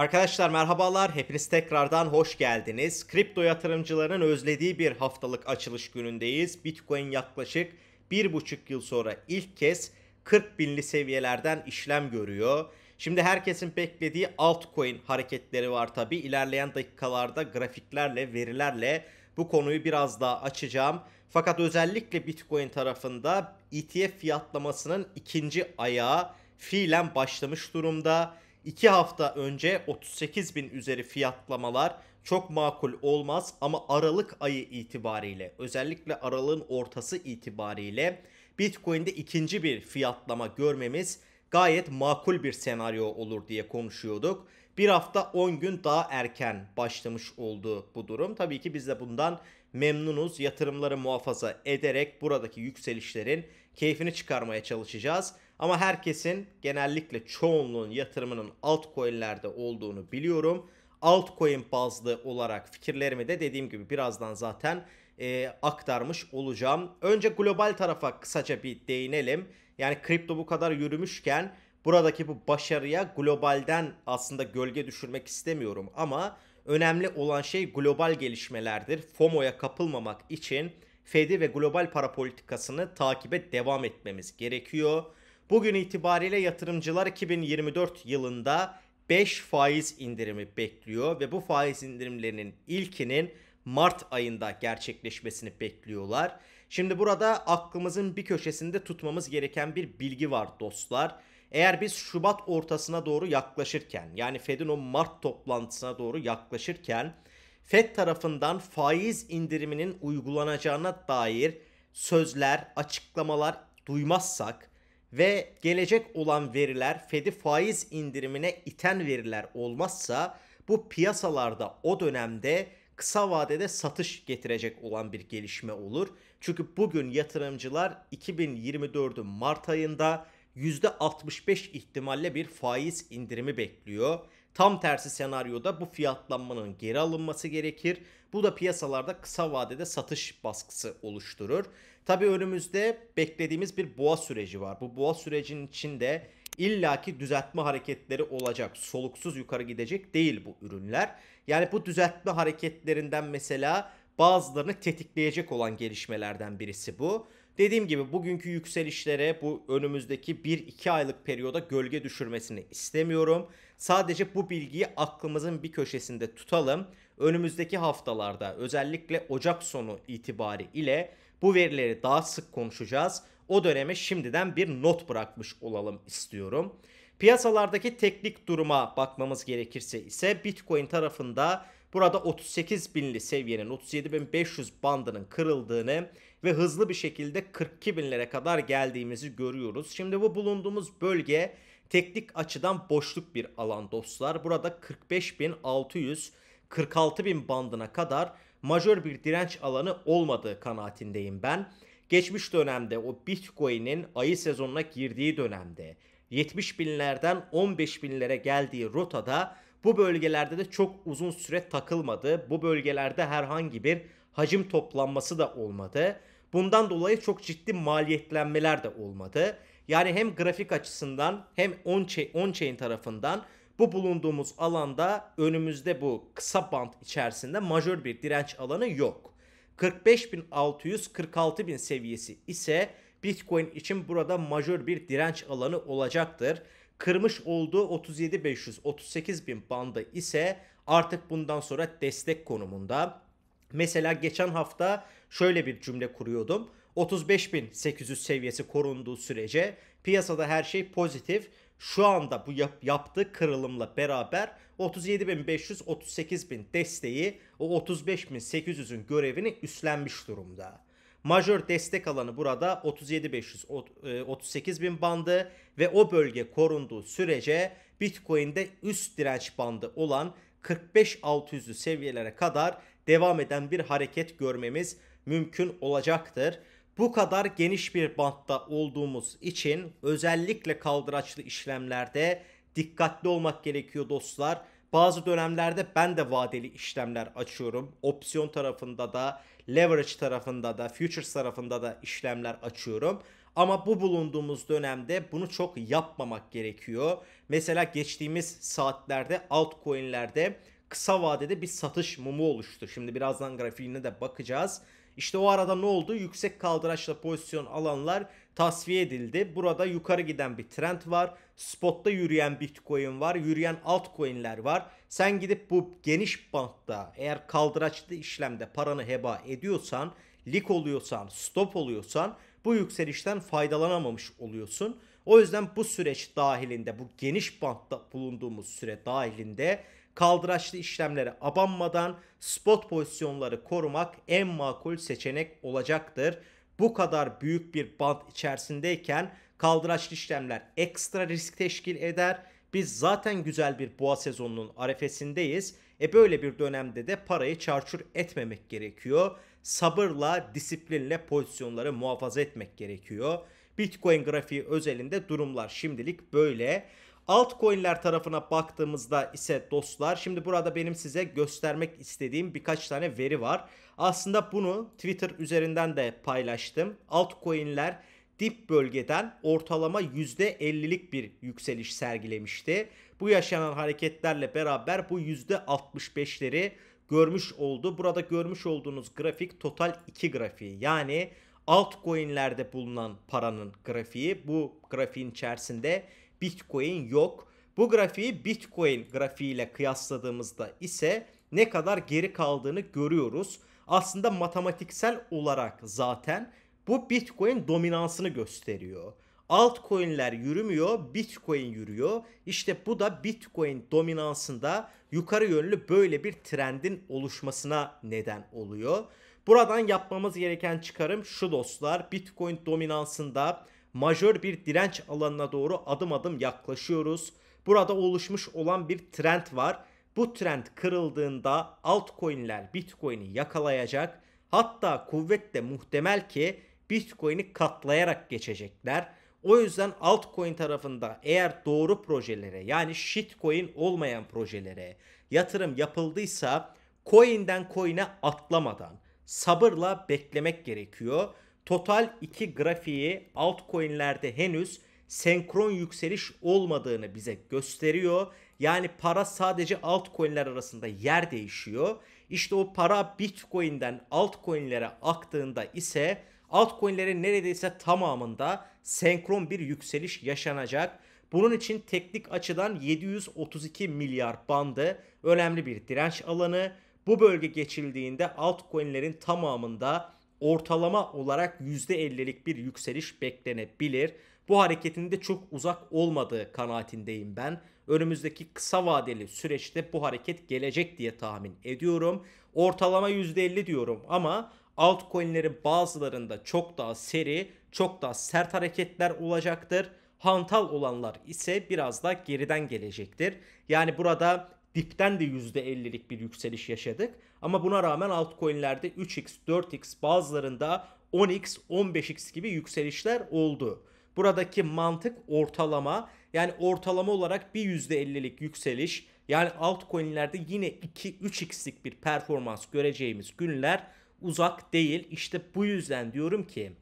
Arkadaşlar merhabalar, hepiniz tekrardan hoş geldiniz. Kripto yatırımcıların özlediği bir haftalık açılış günündeyiz. Bitcoin yaklaşık bir buçuk yıl sonra ilk kez 40 binli seviyelerden işlem görüyor. Şimdi herkesin beklediği altcoin hareketleri var tabi. İlerleyen dakikalarda grafiklerle, verilerle bu konuyu biraz daha açacağım. Fakat özellikle Bitcoin tarafında ETF fiyatlamasının ikinci ayağı fiilen başlamış durumda. 2 hafta önce 38 bin üzeri fiyatlamalar çok makul olmaz ama Aralık ayı itibariyle özellikle Aralık'ın ortası itibariyle Bitcoin'de ikinci bir fiyatlama görmemiz gayet makul bir senaryo olur diye konuşuyorduk. Bir hafta 10 gün daha erken başlamış oldu bu durum. Tabii ki biz de bundan memnunuz. Yatırımları muhafaza ederek buradaki yükselişlerin keyfini çıkarmaya çalışacağız. Ama herkesin genellikle çoğunluğun yatırımının altcoin'lerde olduğunu biliyorum. Altcoin bazlı olarak fikirlerimi de dediğim gibi birazdan zaten e, aktarmış olacağım. Önce global tarafa kısaca bir değinelim. Yani kripto bu kadar yürümüşken buradaki bu başarıya globalden aslında gölge düşürmek istemiyorum ama önemli olan şey global gelişmelerdir. FOMO'ya kapılmamak için Fed'i ve global para politikasını takibe devam etmemiz gerekiyor. Bugün itibariyle yatırımcılar 2024 yılında 5 faiz indirimi bekliyor ve bu faiz indirimlerinin ilkinin Mart ayında gerçekleşmesini bekliyorlar. Şimdi burada aklımızın bir köşesinde tutmamız gereken bir bilgi var dostlar. Eğer biz Şubat ortasına doğru yaklaşırken yani Fed'in o Mart toplantısına doğru yaklaşırken Fed tarafından faiz indiriminin uygulanacağına dair sözler, açıklamalar duymazsak ve gelecek olan veriler Fed'i faiz indirimine iten veriler olmazsa bu piyasalarda o dönemde kısa vadede satış getirecek olan bir gelişme olur. Çünkü bugün yatırımcılar 2024'ün Mart ayında %65 ihtimalle bir faiz indirimi bekliyor. Tam tersi senaryoda bu fiyatlanmanın geri alınması gerekir. Bu da piyasalarda kısa vadede satış baskısı oluşturur. Tabi önümüzde beklediğimiz bir boğa süreci var. Bu boğa sürecinin içinde illaki düzeltme hareketleri olacak. Soluksuz yukarı gidecek değil bu ürünler. Yani bu düzeltme hareketlerinden mesela bazılarını tetikleyecek olan gelişmelerden birisi bu. Dediğim gibi bugünkü yükselişlere bu önümüzdeki 1-2 aylık periyoda gölge düşürmesini istemiyorum. Sadece bu bilgiyi aklımızın bir köşesinde tutalım. Önümüzdeki haftalarda özellikle Ocak sonu itibari ile bu verileri daha sık konuşacağız. O döneme şimdiden bir not bırakmış olalım istiyorum. Piyasalardaki teknik duruma bakmamız gerekirse ise Bitcoin tarafında burada 38 binli seviyenin 37.500 bandının kırıldığını ve hızlı bir şekilde 42 binlere kadar geldiğimizi görüyoruz. Şimdi bu bulunduğumuz bölge teknik açıdan boşluk bir alan dostlar. Burada 45.600 46.000 bandına kadar majör bir direnç alanı olmadığı kanaatindeyim ben. Geçmiş dönemde o Bitcoin'in ayı sezonuna girdiği dönemde 70 binlerden 15 binlere geldiği rotada bu bölgelerde de çok uzun süre takılmadı. Bu bölgelerde herhangi bir hacim toplanması da olmadı. Bundan dolayı çok ciddi maliyetlenmeler de olmadı. Yani hem grafik açısından hem on chain tarafından bu bulunduğumuz alanda önümüzde bu kısa bant içerisinde majör bir direnç alanı yok. 45.646.000 seviyesi ise Bitcoin için burada majör bir direnç alanı olacaktır. Kırmış olduğu 37.500 38.000 bandı ise artık bundan sonra destek konumunda. Mesela geçen hafta şöyle bir cümle kuruyordum. 35.800 seviyesi korunduğu sürece piyasada her şey pozitif şu anda bu yap, yaptığı kırılımla beraber 37.500 38.000 desteği o 35.800'ün görevini üstlenmiş durumda. Majör destek alanı burada 37.500 38.000 e, bandı ve o bölge korunduğu sürece Bitcoin'de üst direnç bandı olan 45.600'lü seviyelere kadar devam eden bir hareket görmemiz mümkün olacaktır. Bu kadar geniş bir bantta olduğumuz için özellikle kaldıraçlı işlemlerde dikkatli olmak gerekiyor dostlar. Bazı dönemlerde ben de vadeli işlemler açıyorum. Opsiyon tarafında da, leverage tarafında da, futures tarafında da işlemler açıyorum. Ama bu bulunduğumuz dönemde bunu çok yapmamak gerekiyor. Mesela geçtiğimiz saatlerde altcoin'lerde kısa vadede bir satış mumu oluştu. Şimdi birazdan grafiğine de bakacağız. İşte o arada ne oldu? Yüksek kaldıraçla pozisyon alanlar tasfiye edildi. Burada yukarı giden bir trend var. Spot'ta yürüyen Bitcoin var. Yürüyen altcoin'ler var. Sen gidip bu geniş bantta eğer kaldıraçlı işlemde paranı heba ediyorsan, lik oluyorsan, stop oluyorsan bu yükselişten faydalanamamış oluyorsun. O yüzden bu süreç dahilinde, bu geniş bantta bulunduğumuz süre dahilinde kaldıraçlı işlemlere abanmadan spot pozisyonları korumak en makul seçenek olacaktır. Bu kadar büyük bir band içerisindeyken kaldıraçlı işlemler ekstra risk teşkil eder. Biz zaten güzel bir boğa sezonunun arefesindeyiz. E böyle bir dönemde de parayı çarçur etmemek gerekiyor. Sabırla, disiplinle pozisyonları muhafaza etmek gerekiyor. Bitcoin grafiği özelinde durumlar şimdilik böyle. Altcoin'ler tarafına baktığımızda ise dostlar şimdi burada benim size göstermek istediğim birkaç tane veri var. Aslında bunu Twitter üzerinden de paylaştım. Altcoin'ler dip bölgeden ortalama %50'lik bir yükseliş sergilemişti. Bu yaşanan hareketlerle beraber bu %65'leri görmüş oldu. Burada görmüş olduğunuz grafik total 2 grafiği. Yani altcoin'lerde bulunan paranın grafiği bu grafiğin içerisinde Bitcoin yok. Bu grafiği Bitcoin grafiğiyle kıyasladığımızda ise ne kadar geri kaldığını görüyoruz. Aslında matematiksel olarak zaten bu Bitcoin dominansını gösteriyor. Altcoin'ler yürümüyor, Bitcoin yürüyor. İşte bu da Bitcoin dominansında yukarı yönlü böyle bir trendin oluşmasına neden oluyor. Buradan yapmamız gereken çıkarım şu dostlar. Bitcoin dominansında majör bir direnç alanına doğru adım adım yaklaşıyoruz. Burada oluşmuş olan bir trend var. Bu trend kırıldığında altcoin'ler Bitcoin'i yakalayacak. Hatta kuvvetle muhtemel ki Bitcoin'i katlayarak geçecekler. O yüzden altcoin tarafında eğer doğru projelere yani shitcoin olmayan projelere yatırım yapıldıysa coin'den coin'e atlamadan sabırla beklemek gerekiyor total 2 grafiği altcoin'lerde henüz senkron yükseliş olmadığını bize gösteriyor. Yani para sadece altcoin'ler arasında yer değişiyor. İşte o para Bitcoin'den altcoin'lere aktığında ise altcoin'lerin neredeyse tamamında senkron bir yükseliş yaşanacak. Bunun için teknik açıdan 732 milyar bandı önemli bir direnç alanı. Bu bölge geçildiğinde altcoin'lerin tamamında ortalama olarak %50'lik bir yükseliş beklenebilir. Bu hareketin de çok uzak olmadığı kanaatindeyim ben. Önümüzdeki kısa vadeli süreçte bu hareket gelecek diye tahmin ediyorum. Ortalama %50 diyorum ama altcoin'lerin bazılarında çok daha seri, çok daha sert hareketler olacaktır. Hantal olanlar ise biraz da geriden gelecektir. Yani burada Dipten de %50'lik bir yükseliş yaşadık. Ama buna rağmen altcoin'lerde 3x, 4x bazılarında 10x, 15x gibi yükselişler oldu. Buradaki mantık ortalama yani ortalama olarak bir %50'lik yükseliş yani altcoin'lerde yine 2-3x'lik bir performans göreceğimiz günler uzak değil. İşte bu yüzden diyorum ki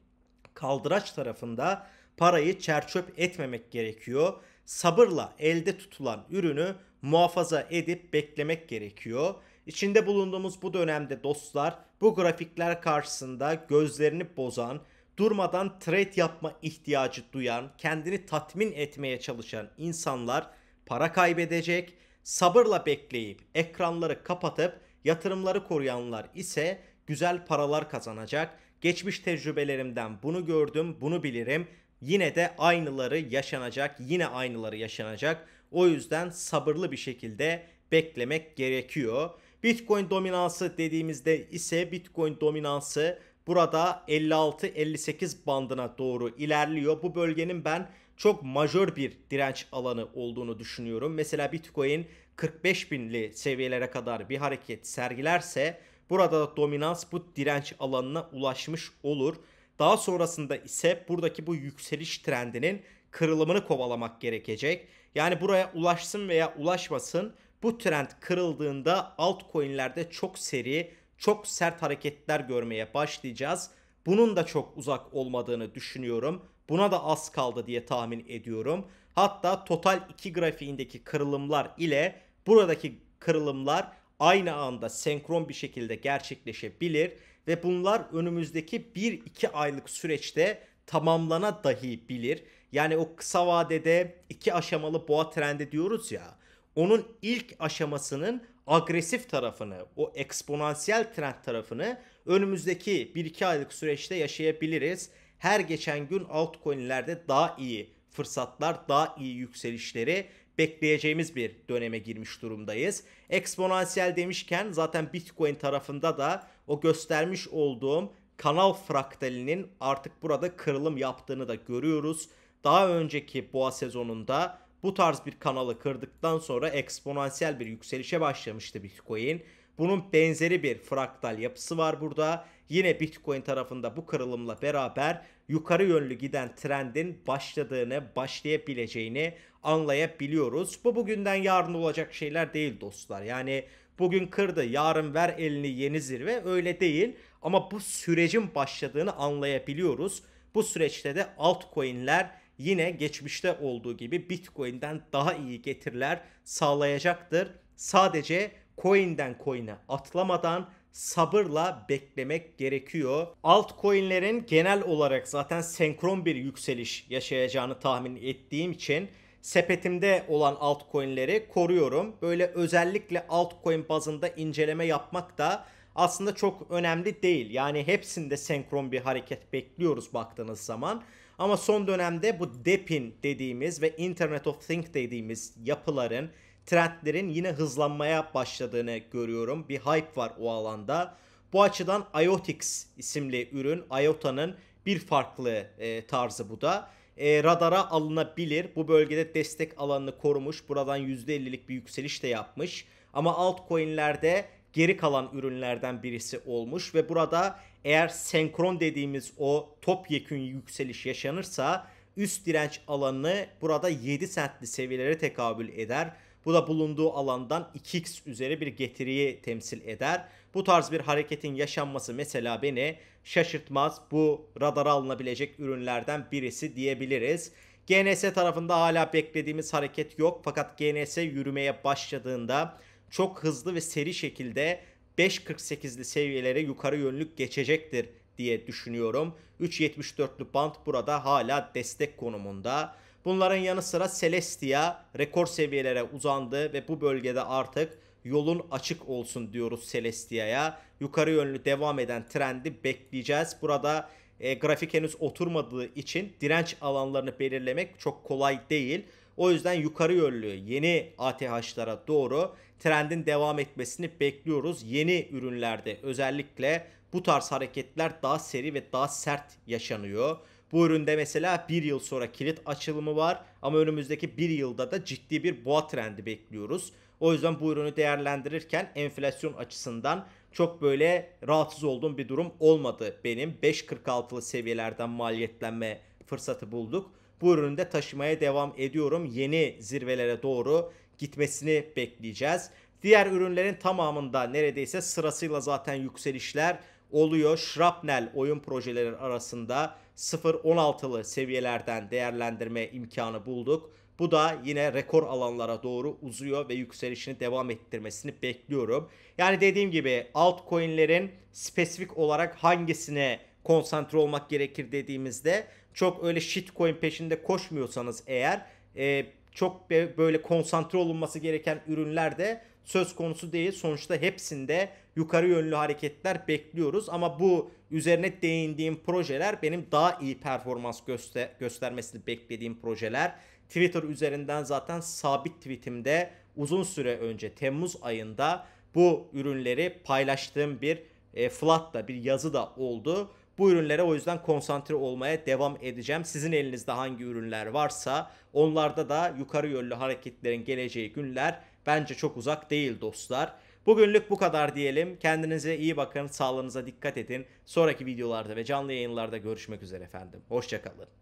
kaldıraç tarafında parayı çerçöp etmemek gerekiyor. Sabırla elde tutulan ürünü muhafaza edip beklemek gerekiyor. İçinde bulunduğumuz bu dönemde dostlar bu grafikler karşısında gözlerini bozan, durmadan trade yapma ihtiyacı duyan, kendini tatmin etmeye çalışan insanlar para kaybedecek, sabırla bekleyip ekranları kapatıp yatırımları koruyanlar ise güzel paralar kazanacak. Geçmiş tecrübelerimden bunu gördüm, bunu bilirim. Yine de aynıları yaşanacak, yine aynıları yaşanacak. O yüzden sabırlı bir şekilde beklemek gerekiyor. Bitcoin dominansı dediğimizde ise Bitcoin dominansı burada 56-58 bandına doğru ilerliyor. Bu bölgenin ben çok majör bir direnç alanı olduğunu düşünüyorum. Mesela Bitcoin 45 binli seviyelere kadar bir hareket sergilerse burada da dominans bu direnç alanına ulaşmış olur. Daha sonrasında ise buradaki bu yükseliş trendinin kırılımını kovalamak gerekecek. Yani buraya ulaşsın veya ulaşmasın bu trend kırıldığında altcoin'lerde çok seri, çok sert hareketler görmeye başlayacağız. Bunun da çok uzak olmadığını düşünüyorum. Buna da az kaldı diye tahmin ediyorum. Hatta total 2 grafiğindeki kırılımlar ile buradaki kırılımlar aynı anda senkron bir şekilde gerçekleşebilir ve bunlar önümüzdeki 1-2 aylık süreçte tamamlana dahi bilir. Yani o kısa vadede iki aşamalı boğa trendi diyoruz ya. Onun ilk aşamasının agresif tarafını, o eksponansiyel trend tarafını önümüzdeki 1-2 aylık süreçte yaşayabiliriz. Her geçen gün altcoin'lerde daha iyi fırsatlar, daha iyi yükselişleri bekleyeceğimiz bir döneme girmiş durumdayız. Eksponansiyel demişken zaten Bitcoin tarafında da o göstermiş olduğum kanal fraktalinin artık burada kırılım yaptığını da görüyoruz daha önceki boğa sezonunda bu tarz bir kanalı kırdıktan sonra eksponansiyel bir yükselişe başlamıştı Bitcoin. Bunun benzeri bir fraktal yapısı var burada. Yine Bitcoin tarafında bu kırılımla beraber yukarı yönlü giden trendin başladığını, başlayabileceğini anlayabiliyoruz. Bu bugünden yarın olacak şeyler değil dostlar. Yani bugün kırdı, yarın ver elini yeni zirve öyle değil. Ama bu sürecin başladığını anlayabiliyoruz. Bu süreçte de altcoin'ler yine geçmişte olduğu gibi Bitcoin'den daha iyi getiriler sağlayacaktır. Sadece coin'den coin'e atlamadan sabırla beklemek gerekiyor. Altcoin'lerin genel olarak zaten senkron bir yükseliş yaşayacağını tahmin ettiğim için sepetimde olan altcoin'leri koruyorum. Böyle özellikle altcoin bazında inceleme yapmak da aslında çok önemli değil. Yani hepsinde senkron bir hareket bekliyoruz baktığınız zaman. Ama son dönemde bu DePIN dediğimiz ve Internet of Things dediğimiz yapıların, trendlerin yine hızlanmaya başladığını görüyorum. Bir hype var o alanda. Bu açıdan IoTix isimli ürün, IOTA'nın bir farklı e, tarzı bu da. E, radara alınabilir. Bu bölgede destek alanını korumuş. Buradan %50'lik bir yükseliş de yapmış. Ama altcoin'lerde geri kalan ürünlerden birisi olmuş ve burada eğer senkron dediğimiz o topyekün yükseliş yaşanırsa üst direnç alanı burada 7 centli seviyelere tekabül eder. Bu da bulunduğu alandan 2x üzeri bir getiriyi temsil eder. Bu tarz bir hareketin yaşanması mesela beni şaşırtmaz. Bu radara alınabilecek ürünlerden birisi diyebiliriz. GNS tarafında hala beklediğimiz hareket yok fakat GNS yürümeye başladığında çok hızlı ve seri şekilde 5.48'li seviyelere yukarı yönlük geçecektir diye düşünüyorum. 3.74'lü band burada hala destek konumunda. Bunların yanı sıra Celestia rekor seviyelere uzandı ve bu bölgede artık yolun açık olsun diyoruz Celestia'ya. Yukarı yönlü devam eden trendi bekleyeceğiz. Burada e, grafik henüz oturmadığı için direnç alanlarını belirlemek çok kolay değil. O yüzden yukarı yönlü yeni ATH'lara doğru trendin devam etmesini bekliyoruz. Yeni ürünlerde özellikle bu tarz hareketler daha seri ve daha sert yaşanıyor. Bu üründe mesela bir yıl sonra kilit açılımı var ama önümüzdeki bir yılda da ciddi bir boğa trendi bekliyoruz. O yüzden bu ürünü değerlendirirken enflasyon açısından çok böyle rahatsız olduğum bir durum olmadı benim. 5.46'lı seviyelerden maliyetlenme fırsatı bulduk. Bu ürünü de taşımaya devam ediyorum. Yeni zirvelere doğru gitmesini bekleyeceğiz. Diğer ürünlerin tamamında neredeyse sırasıyla zaten yükselişler oluyor. Shrapnel oyun projeleri arasında 0.16'lı seviyelerden değerlendirme imkanı bulduk. Bu da yine rekor alanlara doğru uzuyor ve yükselişini devam ettirmesini bekliyorum. Yani dediğim gibi altcoin'lerin spesifik olarak hangisine konsantre olmak gerekir dediğimizde çok öyle shitcoin peşinde koşmuyorsanız eğer e, çok böyle konsantre olunması gereken ürünler de söz konusu değil. Sonuçta hepsinde yukarı yönlü hareketler bekliyoruz ama bu üzerine değindiğim projeler benim daha iyi performans göster göstermesini beklediğim projeler. Twitter üzerinden zaten sabit tweetimde uzun süre önce Temmuz ayında bu ürünleri paylaştığım bir e, flat da bir yazı da oldu. Bu ürünlere o yüzden konsantre olmaya devam edeceğim. Sizin elinizde hangi ürünler varsa onlarda da yukarı yönlü hareketlerin geleceği günler bence çok uzak değil dostlar. Bugünlük bu kadar diyelim. Kendinize iyi bakın, sağlığınıza dikkat edin. Sonraki videolarda ve canlı yayınlarda görüşmek üzere efendim. Hoşçakalın.